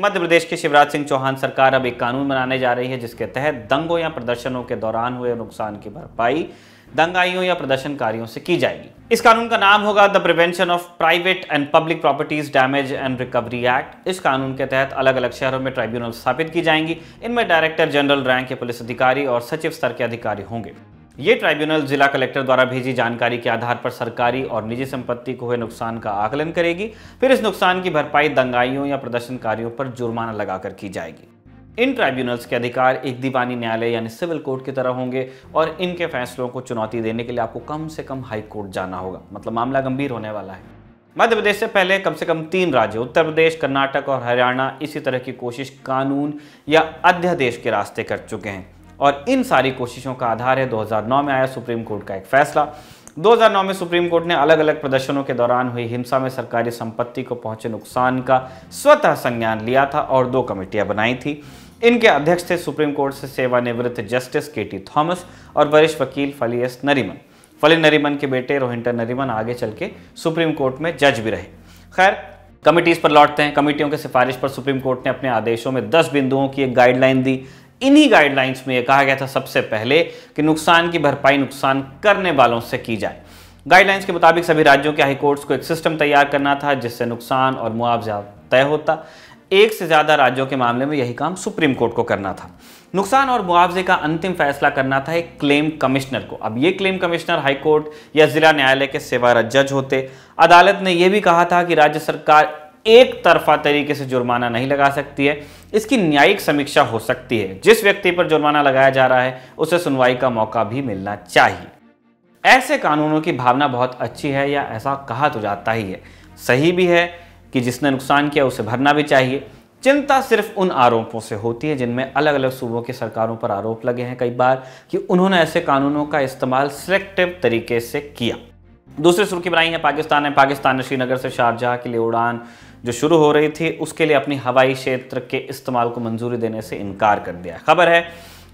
मध्य प्रदेश की शिवराज सिंह चौहान सरकार अब एक कानून बनाने जा रही है जिसके तहत दंगों या प्रदर्शनों के दौरान हुए नुकसान की भरपाई दंगाइयों या प्रदर्शनकारियों से की जाएगी इस कानून का नाम होगा the prevention of private and public properties damage and recovery act इस कानून के तहत अलग अलग शहरों में ट्राइब्यूनल स्थापित की जाएंगी इनमें डायरेक्टर जनरल रैंक के पुलिस अधिकारी और सचिव स्तर के अधिकारी होंगे ये ट्राइब्यूनल जिला कलेक्टर द्वारा भेजी जानकारी के आधार पर सरकारी और निजी संपत्ति को हुए नुकसान का आकलन करेगी फिर इस नुकसान की भरपाई दंगाइयों या प्रदर्शनकारियों पर जुर्माना लगाकर की जाएगी इन ट्राइब्यूनल्स के अधिकार एक दीवानी न्यायालय यानी सिविल कोर्ट की तरह होंगे और इनके फैसलों को चुनौती देने के लिए आपको कम से कम हाई कोर्ट जाना होगा मतलब मामला गंभीर होने वाला है मध्य प्रदेश से पहले कम से कम तीन राज्य उत्तर प्रदेश कर्नाटक और हरियाणा इसी तरह की कोशिश कानून या अध्यादेश के रास्ते कर चुके हैं और इन सारी कोशिशों का आधार है 2009 में आया सुप्रीम कोर्ट का एक फैसला 2009 में सुप्रीम कोर्ट ने अलग अलग प्रदर्शनों के दौरान हुई हिंसा में सरकारी संपत्ति को पहुंचे नुकसान का स्वतः संज्ञान लिया था और दो कमेटियां बनाई थी इनके अध्यक्ष थे सुप्रीम कोर्ट से सेवानिवृत्त जस्टिस के टी थॉमस और वरिष्ठ वकील फली एस नरीमन फली नरीमन के बेटे रोहिंटर नरीमन आगे चल के सुप्रीम कोर्ट में जज भी रहे खैर कमिटीज पर लौटते हैं कमिटियों के सिफारिश पर सुप्रीम कोर्ट ने अपने आदेशों में 10 बिंदुओं की एक गाइडलाइन दी इन्हीं गाइडलाइंस में यह कहा गया था सबसे पहले कि नुकसान की भरपाई नुकसान करने वालों से की जाए गाइडलाइंस के मुताबिक सभी राज्यों के हाईकोर्ट्स को एक सिस्टम तैयार करना था जिससे नुकसान और मुआवजा तय होता एक से ज़्यादा राज्यों के मामले में यही काम सुप्रीम कोर्ट को करना था नुकसान और मुआवजे का अंतिम फैसला करना था एक क्लेम कमिश्नर को अब ये क्लेम कमिश्नर हाईकोर्ट या जिला न्यायालय के सेवारत जज होते अदालत ने यह भी कहा था कि राज्य सरकार एक तरफा तरीके से जुर्माना नहीं लगा सकती है इसकी न्यायिक समीक्षा हो सकती है जिस व्यक्ति पर जुर्माना लगाया जा रहा है उसे सुनवाई का मौका भी मिलना चाहिए ऐसे कानूनों की भावना बहुत अच्छी है या ऐसा कहा तो जाता ही है सही भी है कि जिसने नुकसान किया उसे भरना भी चाहिए चिंता सिर्फ उन आरोपों से होती है जिनमें अलग अलग सूबों की सरकारों पर आरोप लगे हैं कई बार कि उन्होंने ऐसे कानूनों का इस्तेमाल सिलेक्टिव तरीके से किया दूसरी सुर्खी बनाई है पाकिस्तान ने पाकिस्तान ने श्रीनगर से शारजहा के लिए उड़ान जो शुरू हो रही थी उसके लिए अपनी हवाई क्षेत्र के इस्तेमाल को मंजूरी देने से इनकार कर दिया खबर है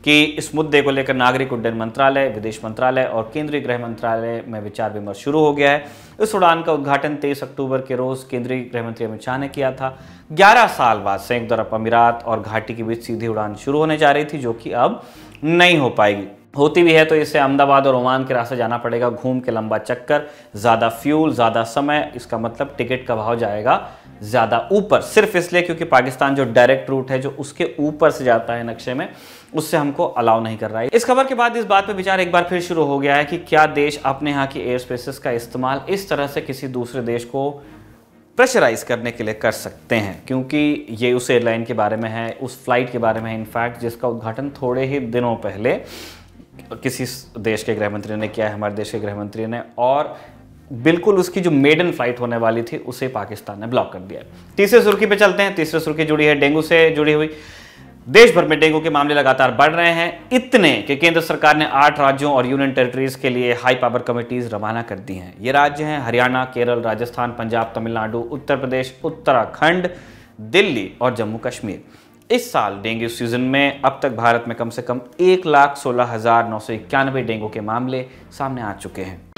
कि इस मुद्दे को लेकर नागरिक उड्डयन मंत्रालय विदेश मंत्रालय और केंद्रीय गृह मंत्रालय में विचार विमर्श शुरू हो गया है इस उड़ान का उद्घाटन 23 अक्टूबर के रोज केंद्रीय गृह मंत्री अमित शाह ने किया था 11 साल बाद संयुक्त अरब अमीरात और घाटी के बीच सीधी उड़ान शुरू होने जा रही थी जो कि अब नहीं हो पाएगी होती भी है तो इसे अहमदाबाद और ओमान के रास्ते जाना पड़ेगा घूम के लंबा चक्कर ज़्यादा फ्यूल ज़्यादा समय इसका मतलब टिकट का भाव जाएगा ज़्यादा ऊपर सिर्फ इसलिए क्योंकि पाकिस्तान जो डायरेक्ट रूट है जो उसके ऊपर से जाता है नक्शे में उससे हमको अलाउ नहीं कर रहा है इस खबर के बाद इस बात पर विचार एक बार फिर शुरू हो गया है कि क्या देश अपने यहाँ की एयर स्पेसिस का इस्तेमाल इस तरह से किसी दूसरे देश को प्रेशराइज करने के लिए कर सकते हैं क्योंकि ये उस एयरलाइन के बारे में है उस फ्लाइट के बारे में है इनफैक्ट जिसका उद्घाटन थोड़े ही दिनों पहले किसी देश के गृहमंत्री ने किया है हमारे देश के गृहमंत्री ने और बिल्कुल उसकी जो मेडन फ्लाइट होने वाली थी उसे पाकिस्तान ने ब्लॉक कर दिया तीसरे सुर्खी पे चलते हैं तीसरे सुर्खी जुड़ी है डेंगू से जुड़ी हुई देश भर में डेंगू के मामले लगातार बढ़ रहे हैं इतने कि केंद्र सरकार ने आठ राज्यों और यूनियन टेरिटरीज के लिए हाई पावर कमेटीज रवाना कर दी हैं ये राज्य हैं हरियाणा केरल राजस्थान पंजाब तमिलनाडु उत्तर प्रदेश उत्तराखंड दिल्ली और जम्मू कश्मीर इस साल डेंगू सीजन में अब तक भारत में कम से कम एक लाख सोलह हजार नौ सौ इक्यानवे डेंगू के मामले सामने आ चुके हैं